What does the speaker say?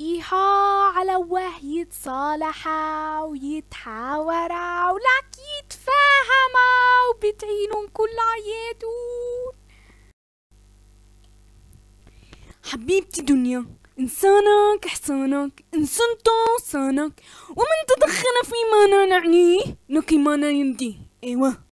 إيها على واه يتصالحا ويتحاورا ولك يتفاهما وبتعينون كل عياتون حبيبتي دنيا إنسانك إحسانك إنسانته سانك ومن تدخن في ما نعنيه نقي ما لا إيوه